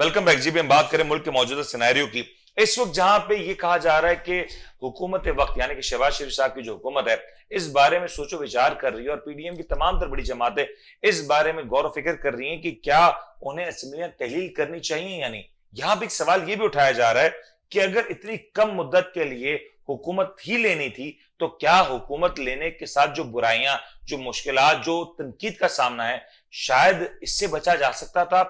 Welcome back जी हम बात करें मुल्क के मौजूदा सिनेरियो की इस वक्त जहां पे ये कहा जा रहा है कि हुकूमत वक्त यानी कि शहबाज शरीफ साहब की जो हुकूमत है इस बारे में सोचो विचार कर रही है और पीडीएम की तमाम तर बड़ी जमातें इस बारे में गौर फिक्र कर रही हैं कि क्या उन्हें असम्बलियां तहलील करनी चाहिए या नहीं यहां पर सवाल ये भी उठाया जा रहा है कि अगर इतनी कम मुद्दत के लिए हुकूमत ही लेनी थी तो क्या हुकूमत लेने के साथ जो बुराइयां जो मुश्किल जो तनकीद का सामना है शायद इससे बचा जा सकता था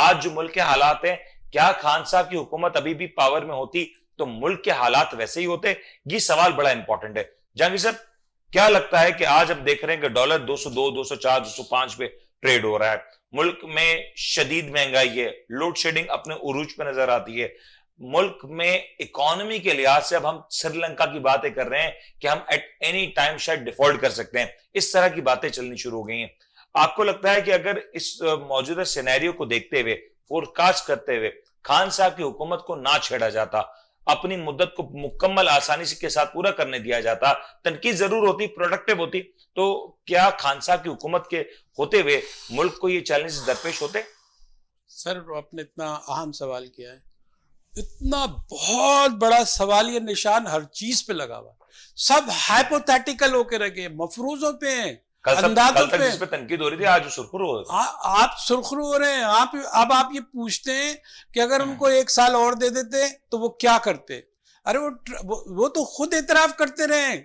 आज जो मुल्क के हालात हैं क्या खान साहब की हुकूमत अभी भी पावर में होती तो मुल्क के हालात वैसे ही होते ये सवाल बड़ा इंपॉर्टेंट है जहांगीर सर क्या लगता है कि आज हम देख रहे हैं कि डॉलर 202, 204, 205 पे ट्रेड हो रहा है मुल्क में शदीद महंगाई है लोड शेडिंग अपने उरूज पे नजर आती है मुल्क में इकोनॉमी के लिहाज से अब हम श्रीलंका की बातें कर रहे हैं कि हम एट एनी टाइम शायद डिफॉल्ट कर सकते हैं इस तरह की बातें चलनी शुरू हो गई हैं आपको लगता है कि अगर इस मौजूदा सिनेरियो को देखते हुए फोरकास्ट करते हुए खान साहब की हुकूमत को ना छेड़ा जाता अपनी मुद्दत को मुकम्मल आसानी से के साथ पूरा करने दिया जाता तनकी जरूर होती प्रोडक्टिव होती तो क्या खान साहब की हुकूमत के होते हुए मुल्क को ये चैलेंज दरपेश होते सर आपने इतना अहम सवाल किया है इतना बहुत बड़ा सवाल ये निशान हर चीज पे लगा हुआ सब हाइपोथेटिकल होके रखे मफरूजों पे हैं कल सब, कल तक जिस पे तनकीद हो रही थी आज सुरखुर हो रहे आप सुरखुर हो रहे हैं आप अब आप ये पूछते हैं कि अगर हम्म। उनको एक साल और दे देते तो वो क्या करते अरे वो वो, वो तो खुद एतराफ करते रहे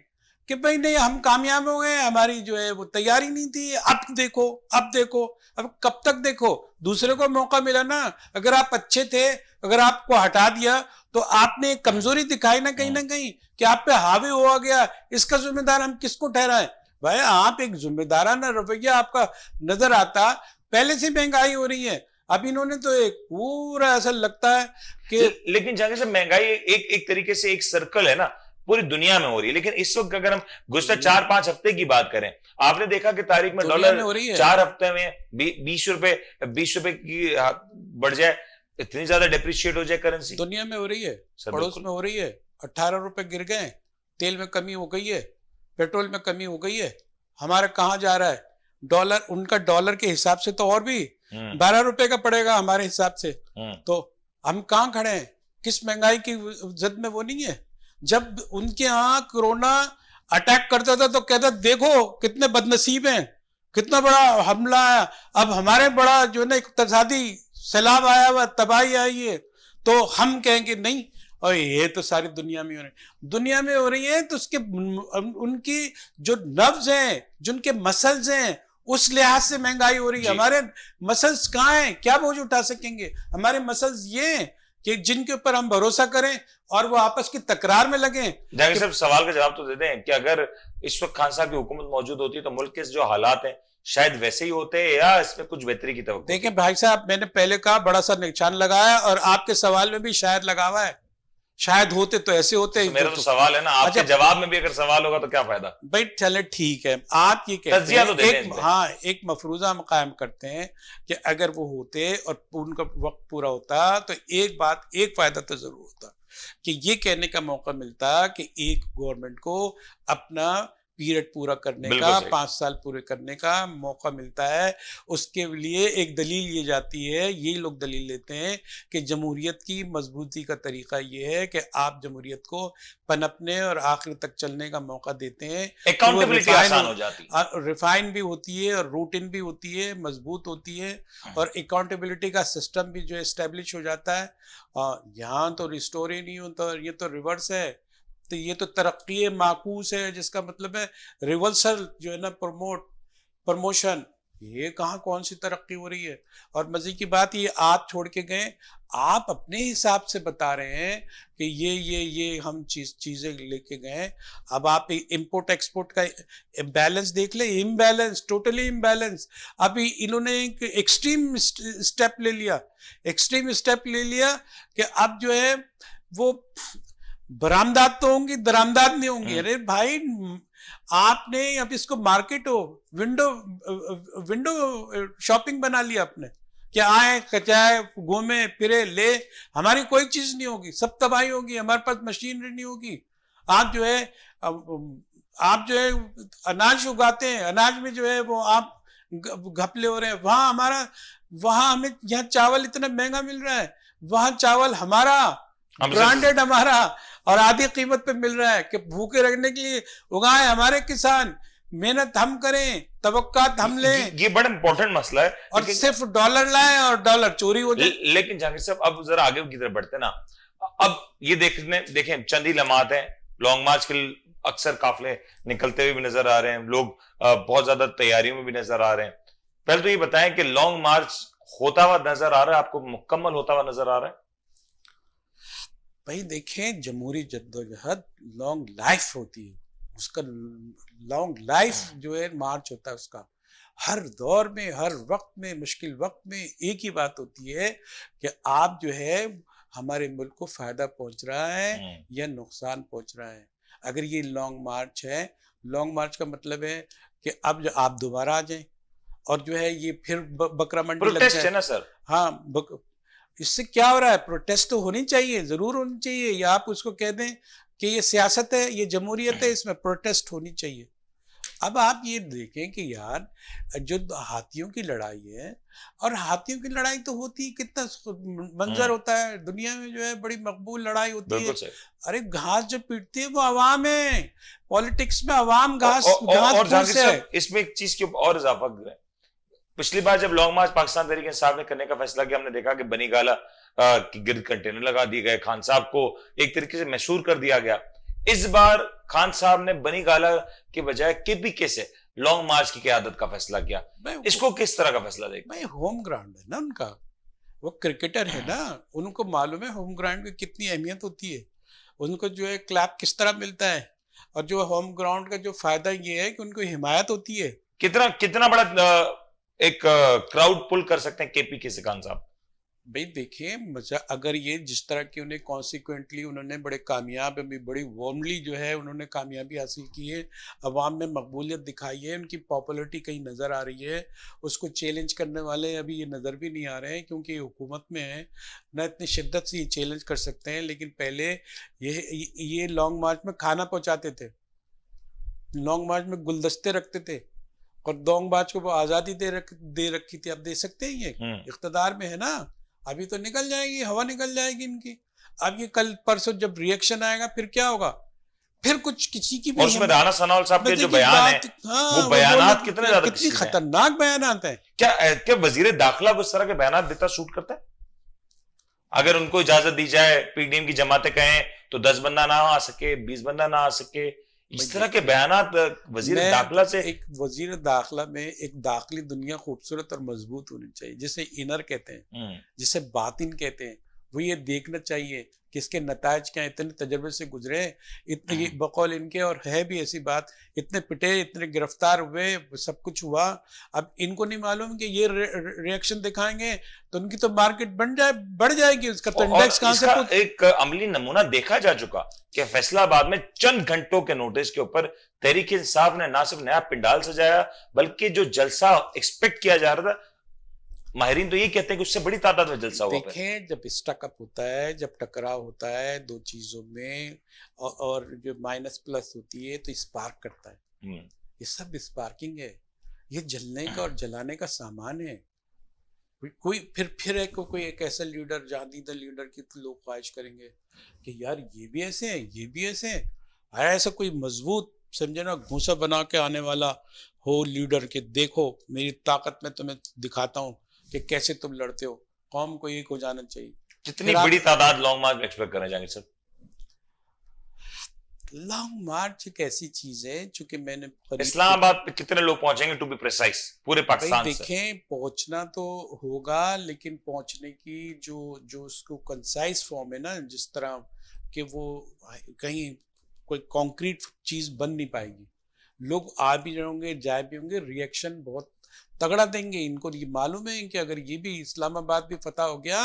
कि भाई नहीं हम कामयाब हो गए हमारी जो है वो तैयारी नहीं थी अब देखो अब देखो अब कब तक देखो दूसरे को मौका मिला ना अगर आप अच्छे थे अगर आपको हटा दिया तो आपने कमजोरी दिखाई ना कहीं हम्म। ना कहीं कि आप पे हावी हुआ गया इसका जिम्मेदार हम किसको ठहराएं भाई आप एक जिम्मेदाराना रवैया आपका नजर आता पहले से महंगाई हो रही है अब इन्होंने तो एक पूरा ऐसा लगता है कि लेकिन जाकर से महंगाई एक एक तरीके से एक सर्कल है ना पूरी दुनिया में हो रही है लेकिन इस वक्त अगर हम गुस्सा हम्म। चार पांच हफ्ते की बात करें आपने देखा कि तारीख में डॉलर हो रही है चार हफ्ते में बीस रुपए बीस रुपए की बढ़ जाए इतनी ज्यादा डिप्रिशिएट हो जाए करेंसी दुनिया में हो रही है पड़ोस में हो रही है अट्ठारह रुपए गिर गए तेल में कमी हो गई है पेट्रोल में कमी हो गई है हमारा कहाँ जा रहा है डॉलर उनका डॉलर के हिसाब से तो और भी हम्म। बारह रुपए का पड़ेगा हमारे हिसाब से हम्म। तो हम कहाँ खड़े हैं किस महंगाई की जद में वो नहीं है जब उनके यहाँ कोरोना अटैक करता था तो कहता देखो कितने बदनसीब हैं कितना बड़ा हमला आया अब हमारे बड़ा जो ना इकतसादी सैलाब आया हुआ तबाही आई है तो हम कहेंगे नहीं और ये तो सारी दुनिया में हो रही है दुनिया में हो रही है तो उसके उनकी जो नब्ज हैं जिनके मसल्स हैं उस लिहाज से महंगाई हो रही है हमारे मसल्स कहाँ हैं क्या बोझ उठा सकेंगे हमारे मसल्स ये हैं कि जिनके ऊपर हम भरोसा करें और वो आपस की तकरार में लगे जाहिर साहब सवाल का जवाब तो दे दें कि अगर इस वक्त खान साहब की हुकूमत मौजूद होती तो मुल्क के जो हालात हैं शायद वैसे ही होते हैं या इसमें कुछ बेहतरी की तो देखिए भाई साहब मैंने पहले कहा बड़ा सा निशान लगाया और आपके सवाल में भी शायद लगा हुआ है शायद होते तो ऐसे होते तो मेरा तो, तो सवाल है ना आपके अच्छा, जवाब में भी अगर सवाल होगा तो क्या फायदा भाई चले ठीक है आप ये कहते तो हैं तो एक हाँ एक मफरूजा हम कायम करते हैं कि अगर वो होते और उनका वक्त पूरा होता तो एक बात एक फायदा तो जरूर होता कि ये कहने का मौका मिलता कि एक गवर्नमेंट को अपना पीरियड पूरा करने का पांच साल पूरे करने का मौका मिलता है उसके लिए एक दलील ये जाती है ये लोग दलील लेते हैं कि जमहूरियत की मजबूती का तरीका ये है कि आप जमहूरियत को पनपने और आखिर तक चलने का मौका देते हैं अकाउंटेबिलिटी तो आसान हो जाती रिफाइन भी होती है और रूटीन भी होती है मजबूत होती है हम्म। और अकाउंटेबिलिटी का सिस्टम भी जो है हो जाता है यहाँ तो रिस्टोर ही नहीं होता ये तो रिवर्स है तो ये तो तरक्की माकूस है जिसका मतलब है रिवर्सल जो है ना प्रमोट प्रमोशन ये कहाँ कौन सी तरक्की हो रही है और मजे की बात ये आप छोड़ के गए आप अपने हिसाब से बता रहे हैं कि ये ये ये हम चीज चीज़ें लेके गए अब आप इंपोर्ट एक्सपोर्ट का बैलेंस देख ले इम्बैलेंस टोटली इम्बैलेंस अभी इन्होंने एक एक्सट्रीम स्टेप ले लिया एक्सट्रीम स्टेप ले लिया कि अब जो है वो बरामदात तो होंगी दरामदात नहीं होंगी हम्म। अरे भाई आपने अब इसको मार्केट हो विंडो विंडो शॉपिंग बना लिया आपने क्या आए कचाए घूमे फिरे ले हमारी कोई चीज नहीं होगी सब तबाही होगी हमारे पास मशीनरी नहीं होगी आप जो है आप जो है अनाज उगाते हैं अनाज में जो है वो आप घपले हो रहे हैं वहां हमारा वहां हमें यहाँ चावल इतना महंगा मिल रहा है वहां चावल हमारा ब्रांडेड हमारा और आधी कीमत पे मिल रहा है कि भूखे रखने के लिए उगाए हमारे किसान मेहनत हम करें तवक्कात हम ले ये बड़ा इंपॉर्टेंट मसला है और सिर्फ डॉलर लाए और डॉलर चोरी हो जाए ले, लेकिन जहांगीर साहब अब जरा आगे की तरफ बढ़ते ना अब ये देखने देखें चंद ही है लॉन्ग मार्च के अक्सर काफले निकलते हुए भी नजर आ रहे हैं लोग बहुत ज्यादा तैयारियों में भी नजर आ रहे हैं पहले तो ये बताएं कि लॉन्ग मार्च होता हुआ नजर आ रहा है आपको मुकम्मल होता हुआ नजर आ रहा है भाई देखें जमहूरी जद्दोजहद लॉन्ग लाइफ होती है उसका लॉन्ग लाइफ हाँ। जो है मार्च होता है उसका हर दौर में हर वक्त में मुश्किल वक्त में एक ही बात होती है कि आप जो है हमारे मुल्क को फायदा पहुंच रहा है हाँ। या नुकसान पहुंच रहा है अगर ये लॉन्ग मार्च है लॉन्ग मार्च का मतलब है कि अब जो आप दोबारा आ जाए और जो है ये फिर बकरा मंडी लग जाए ना सर हाँ इससे क्या हो रहा है प्रोटेस्ट तो होनी चाहिए ज़रूर होनी चाहिए या आप उसको कह दें कि ये सियासत है ये जमहूरियत है इसमें प्रोटेस्ट होनी चाहिए अब आप ये देखें कि यार जो हाथियों की लड़ाई है और हाथियों की लड़ाई तो होती है कितना मंजर हम्म। होता है दुनिया में जो है बड़ी मकबूल लड़ाई होती है अरे घास जो पीटती है वो आवाम है पॉलिटिक्स में आवाम घास घास इसमें एक चीज के और इजाफा पिछली बार जब लॉन्ग मार्च पाकिस्तान तरीके इंसाफ ने करने का फैसला किया हमने देखा कि बनी गाला की गिरद कंटेनर लगा दिए गए खान साहब को एक तरीके से मशहूर कर दिया गया इस बार खान साहब ने बनी गाला के बजाय केपीके से लॉन्ग मार्च की क्यादत का फैसला किया इसको किस तरह का फैसला देख भाई होम ग्राउंड है ना उनका वो क्रिकेटर है ना उनको मालूम है होम ग्राउंड की कितनी अहमियत होती है उनको जो है क्लैप किस तरह मिलता है और जो होम ग्राउंड का जो फायदा ये है कि उनको हिमायत होती है कितना कितना बड़ा एक क्राउड पुल कर सकते हैं केपी के सिकान साहब भाई देखिए अगर ये जिस तरह की उन्हें कॉन्सिक्वेंटली उन्होंने बड़े कामयाब बड़ी वार्मली जो है उन्होंने कामयाबी हासिल की है अवाम में मकबूलियत दिखाई है उनकी पॉपुलरिटी कहीं नज़र आ रही है उसको चैलेंज करने वाले अभी ये नज़र भी नहीं आ रहे हैं क्योंकि ये हुकूमत में है ना इतनी शिद्दत से ये चैलेंज कर सकते हैं लेकिन पहले ये ये लॉन्ग मार्च में खाना पहुँचाते थे लॉन्ग मार्च में गुलदस्ते रखते थे और दोंगबाज को वो आज़ादी दे रख दे रखी थी आप दे सकते हैं ये हम्म। इकतदार में है ना अभी तो निकल जाएगी हवा निकल जाएगी इनकी अब ये कल परसों जब रिएक्शन आएगा फिर क्या होगा फिर कुछ किसी की भी उसमें राणा सनावल साहब के जो बयान है हाँ, वो बयान कितने ज्यादा कितनी खतरनाक बयान आते हैं क्या क्या वजीर दाखिला उस तरह के बयान देता सूट करता है अगर उनको इजाजत दी जाए पीडीएम की जमाते कहें तो दस बंदा ना आ सके बीस बंदा ना आ सके इस तरह के बयान वजीर दाखिला से एक वजीर दाखिला में एक दाखिली दुनिया खूबसूरत और मजबूत होनी चाहिए जिसे इनर कहते हैं हम्म। जिसे बातिन कहते हैं वो ये देखना चाहिए कि इसके नतज क्या इतने तजर्बे से गुजरे इतने हाँ। बकौल इनके और है भी ऐसी बात इतने पिटे इतने गिरफ्तार हुए सब कुछ हुआ अब इनको नहीं मालूम कि ये रे, दिखाएंगे तो उनकी तो मार्केट बन जाए बढ़ जाएगी उसका तो इंडेक्स कहां से एक अमली नमूना देखा जा चुका कि फैसलाबाद में चंद घंटों के नोटिस के ऊपर तहरीक इंसाफ ने ना सिर्फ नया पिंडाल सजाया बल्कि जो जलसा एक्सपेक्ट किया जा रहा था माहरीन तो ये कहते हैं कि उससे बड़ी तादाद में जलसा हुआ देखें जब स्टकअप होता है जब टकराव होता है दो चीजों में और, और जो माइनस प्लस होती है तो स्पार्क करता है हम्म। ये सब स्पार्किंग है ये जलने का हाँ। और जलाने का सामान है कोई फिर फिर एक को, कोई एक ऐसा लीडर जहादी दल लीडर की तो लोग ख्वाहिश करेंगे कि यार ये भी ऐसे हैं ये भी ऐसे हैं आया ऐसा कोई मजबूत समझे ना घूसा बना के आने वाला हो लीडर के देखो मेरी ताकत में तुम्हें तो दिखाता हूँ कि कैसे तुम लड़ते हो कौम को एक हो जाना चाहिए जितनी बड़ी तादाद लॉन्ग मार्च एक्सपेक्ट करना चाहेंगे सर लॉन्ग मार्च एक ऐसी चीज है चूंकि मैंने इस्लामाबाद पे कितने लोग पहुंचेंगे टू बी प्रिसाइज पूरे पाकिस्तान देखें पहुंचना तो होगा लेकिन पहुंचने की जो जो उसको कंसाइज फॉर्म है ना जिस तरह कि वो कहीं कोई कॉन्क्रीट चीज बन नहीं पाएगी लोग आ भी होंगे जाए भी होंगे रिएक्शन बहुत तगड़ा देंगे इनको ये मालूम है कि अगर ये भी इस्लामाबाद भी फतह हो गया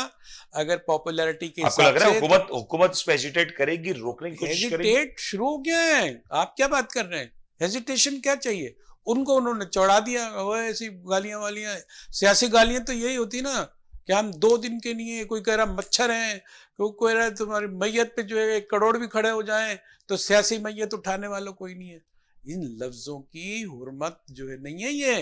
अगर पॉपुलैरिटी के आपको करेगी रोकने की शुरू हो गया है आप क्या बात कर रहे हैं हेजिटेशन क्या चाहिए उनको उन्होंने चौड़ा दिया वो ऐसी गालियां वालियां सियासी गालियां तो यही होती ना कि हम दो दिन के लिए कोई कह रहा मच्छर हैं कोई कह रहा है तुम्हारी मैयत पे जो है एक करोड़ भी खड़े हो जाए तो सियासी मैयत उठाने वाला कोई नहीं है इन लफ्जों की हुरमत जो है नहीं है ये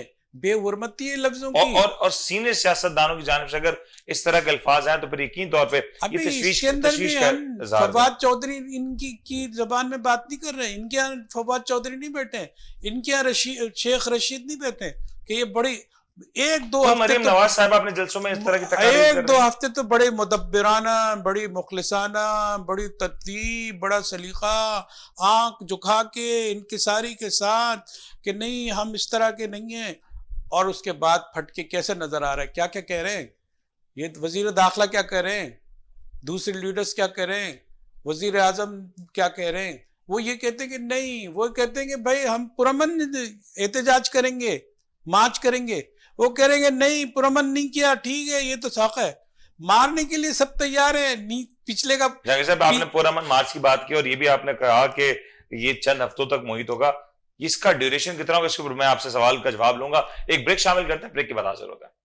बेहरमती है लफ्जों की और, और, सीनियर सियासतदानों की जानब से अगर इस तरह के अल्फाज हैं तो फिर यकीन तौर पर फवाद चौधरी इनकी की जबान में बात नहीं कर रहे इनके यहाँ फवाद चौधरी नहीं बैठे इनके यहाँ रशीद शेख रशीद नहीं बैठे कि ये बड़ी एक दो तो हफ्ते तो, नवाज साहब अपने जलसों में इस तरह की एक दो हफ्ते तो बड़े मुदब्बराना बड़ी मुखलसाना बड़ी तरतीब बड़ा सलीका आंख झुका के इनके सारी के साथ कि नहीं हम इस तरह के नहीं हैं और उसके बाद फटके कैसे नजर आ रहा है क्या क्या कह रहे हैं ये वजीर दाखिला क्या कह रहे हैं दूसरे लीडर्स क्या कह रहे हैं वजीर आजम क्या कह रहे हैं वो ये कहते हैं कि नहीं वो कहते हैं कि भाई हम पुरमन एहतजाज करेंगे मार्च करेंगे वो कह रहे हैं नहीं पुरमन नहीं किया ठीक है ये तो शौक है मारने के लिए सब तैयार है नी, पिछले का साहब आपने पुरमन मार्च की बात की और ये भी आपने कहा कि ये चंद हफ्तों तक मोहित होगा इसका ड्यूरेशन कितना होगा इसके ऊपर मैं आपसे सवाल का जवाब लूंगा एक ब्रेक शामिल करते हैं ब्रेक के बाद हाजिर होता है